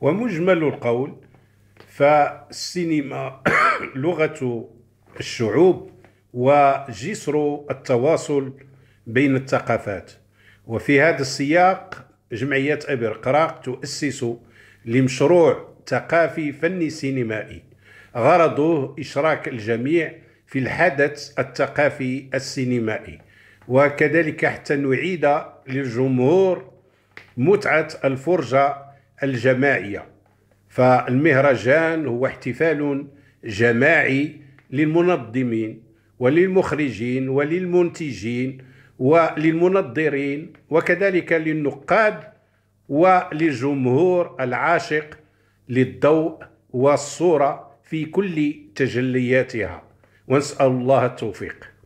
ومجمل القول فالسينما لغة الشعوب وجسر التواصل بين الثقافات وفي هذا السياق جمعية أبي رقراق تؤسس لمشروع ثقافي فني سينمائي غرضه إشراك الجميع في الحدث الثقافي السينمائي وكذلك حتى نعيد للجمهور متعة الفرجة الجماعية فالمهرجان هو احتفال جماعي للمنظمين وللمخرجين وللمنتجين وللمنظرين وكذلك للنقاد وللجمهور العاشق للضوء والصورة في كل تجلياتها ونسأل الله التوفيق